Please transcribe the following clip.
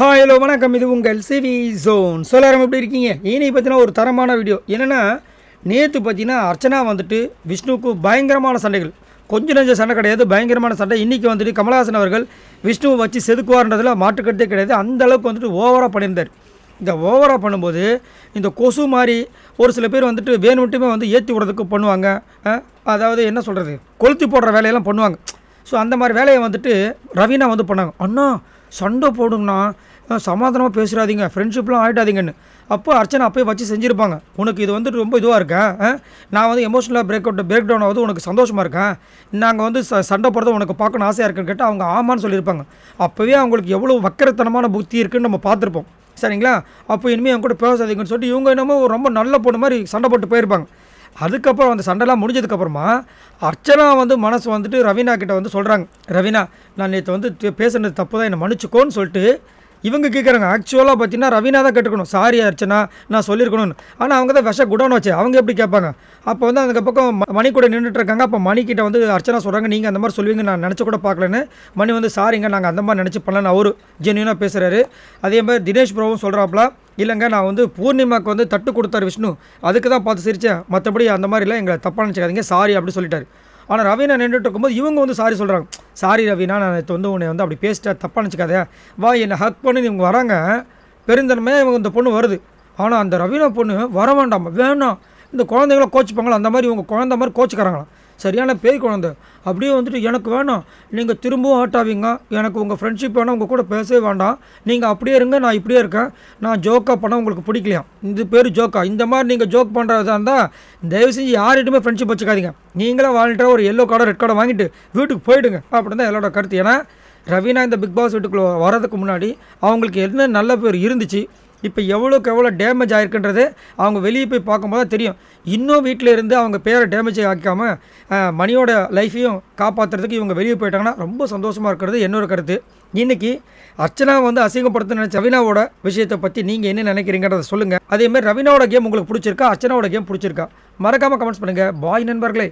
hi hello வணக்கம் இது உங்கள் சிவி ஜோன் சொல்லாரம் எப்படி இருக்கீங்க இனி பார்த்தீங்கன்னா ஒரு தரமான வீடியோ என்னென்னா நேற்று பார்த்தீங்கன்னா அர்ச்சனா வந்துட்டு விஷ்ணுவுக்கு பயங்கரமான சண்டைகள் கொஞ்சம் நஞ்ச சண்டை கிடையாது பயங்கரமான சண்டை இன்றைக்கி வந்துட்டு கமலஹாசன் அவர்கள் விஷ்ணுவை வச்சு செதுக்குவார்ன்றதில் மாட்டுக்கட்டே கிடையாது அந்த அளவுக்கு வந்துட்டு ஓவராக பண்ணியிருந்தார் இந்த ஓவராக பண்ணும்போது இந்த கொசு மாதிரி ஒரு சில பேர் வந்துட்டு வேணுமட்டுமே வந்து ஏற்றி விடுறதுக்கு பண்ணுவாங்க அதாவது என்ன சொல்கிறது கொளுத்தி போடுற வேலையெல்லாம் பண்ணுவாங்க ஸோ அந்த மாதிரி வேலையை வந்துட்டு ரவீனா வந்து பண்ணாங்க அண்ணா சண்டை போடும்னா சமாதானமாக பேசுகிறாதீங்க ஃப்ரெண்ட்ஷிப்லாம் ஆகிட்டாதீங்கன்னு அப்போ அர்ச்சனை அப்போயே வச்சு செஞ்சுருப்பாங்க உனக்கு இது வந்துட்டு ரொம்ப இதுவாக இருக்கேன் நான் வந்து எமோஷனலாக பிரேக் அவுட் பிரேக் டவுன் ஆகுது உனக்கு சந்தோஷமாக இருக்கேன் நாங்கள் வந்து ச சண்டை போடுறது உனக்கு பார்க்கணும் ஆசையாக இருக்குன்னு கேட்டால் அவங்க ஆமான்னு சொல்லியிருப்பாங்க அப்போவே அவங்களுக்கு எவ்வளோ வக்கரத்தனமான புத்தி இருக்குன்னு நம்ம பார்த்துருப்போம் சரிங்களா அப்போ இனிமேல் அவங்க கூட பேசாதீங்கன்னு சொல்லிட்டு இவங்க என்னமோ ரொம்ப நல்ல பொண்ணு மாதிரி சண்டை போட்டு போயிருப்பாங்க அதுக்கப்புறம் அந்த சண்டைலாம் முடிஞ்சதுக்கப்புறமா அர்ச்சனா வந்து மனசு வந்துட்டு ரவீனா கிட்ட வந்து சொல்கிறாங்க ரவீனா நான் நேற்று வந்து பேசுனது தப்பு தான் என்னை மன்னிச்சுக்கோன்னு சொல்லிட்டு இவங்க கேட்குறாங்க ஆக்சுவலாக பார்த்தீங்கன்னா ரவீனா தான் கேட்டுக்கணும் சாரி அர்ச்சனா நான் சொல்லியிருக்கணும்னு ஆனால் அவங்க தான் விஷ குடோன் வச்சு அவங்க எப்படி கேட்பாங்க அப்போ வந்து அந்த பக்கம் மணி கூட நின்றுட்டு இருக்காங்க அப்போ மணிக்கிட்ட வந்து அர்ச்சனா சொல்கிறாங்க நீங்கள் அந்த மாதிரி சொல்லுவீங்க நான் நினச்ச கூட பார்க்கலன்னு மணி வந்து சாரிங்க நாங்கள் அந்த மாதிரி நினச்சி பண்ணலன்னு அவர் ஜென்யூனாக பேசுகிறாரு அதே மாதிரி தினேஷ் பிரபுவும் சொல்கிறாப்புல இல்லைங்க நான் வந்து பூர்ணிமாவுக்கு வந்து தட்டு கொடுத்தாரு விஷ்ணு அதுக்கு தான் பார்த்து சிரித்தேன் மற்றபடி அந்த மாதிரிலாம் எங்களை தப்பாக நினச்சிக்காதீங்க சாரி அப்படி சொல்லிட்டாரு ஆனால் ரவீனா நின்றுட்டு இருக்கும்போது இவங்க வந்து சாரி சொல்கிறாங்க சாரி ரவீனா நான் வந்து உன்னை வந்து அப்படி பேசிட்டேன் தப்பாக நினச்சிக்காதே வா என்னை ஹக் பண்ணி இவங்க வராங்க பெருந்தன்மையாக இவங்க இந்த பொண்ணு வருது ஆனால் அந்த ரவீனா பொண்ணு வர வேண்டாம் வேணாம் இந்த குழந்தைங்கள கோச்சிப்பாங்களோ அந்த மாதிரி இவங்க குழந்த மாதிரி கோச்சிக்கிறாங்களாம் சரியான பேய் குழந்த அப்படியே வந்துட்டு எனக்கு வேணாம் நீங்கள் திரும்பவும் ஹர்ட் ஆவீங்க எனக்கு உங்கள் ஃப்ரெண்ட்ஷிப் வேணால் உங்கள் கூட பேசவே வேண்டாம் நீங்கள் அப்படியே இருங்க நான் இப்படியே இருக்கேன் நான் ஜோக்காக பண்ண உங்களுக்கு பிடிக்கலையா இது பேர் ஜோக்கா இந்த மாதிரி நீங்கள் ஜோக் பண்ணுறதா இருந்தால் தயவு செஞ்சு யார்கிட்டுமே ஃப்ரெண்ட்ஷிப் வச்சுக்காதீங்க நீங்களே வாங்கிட்டு ஒரு எல்லோ கார்டோ ரெட் கார்டோ வாங்கிட்டு வீட்டுக்கு போயிடுங்க அப்படின்னு தான் எல்லோட கருத்து ஏன்னா ரவீனா இந்த பிக் பாஸ் வீட்டுக்குள்ளே வரதுக்கு முன்னாடி அவங்களுக்கு என்ன நல்ல பேர் இருந்துச்சு இப்போ எவ்வளோக்கு எவ்வளோ டேமேஜ் ஆகிருக்குன்றது அவங்க வெளியே போய் பார்க்கும்போது தெரியும் இன்னும் வீட்டில் இருந்து அவங்க பேரை டேமேஜ் ஆக்காமல் மணியோட லைஃப்பையும் காப்பாற்றுறதுக்கு இவங்க வெளியே போயிட்டாங்கன்னா ரொம்ப சந்தோஷமாக இருக்கிறது என்னொரு கருத்து இன்றைக்கி அர்ச்சனா வந்து அசிங்கப்படுத்த நினச்ச ரவினாவோட விஷயத்தை பற்றி நீங்கள் என்ன நினைக்கிறீங்கிறத சொல்லுங்கள் அதேமாதிரி ரவினாவோட கேம் உங்களுக்கு பிடிச்சிருக்கா அர்ச்சனாவோட கேம் பிடிச்சிருக்கா மறக்காமல் கமெண்ட்ஸ் பண்ணுங்கள் பாய் நண்பர்களே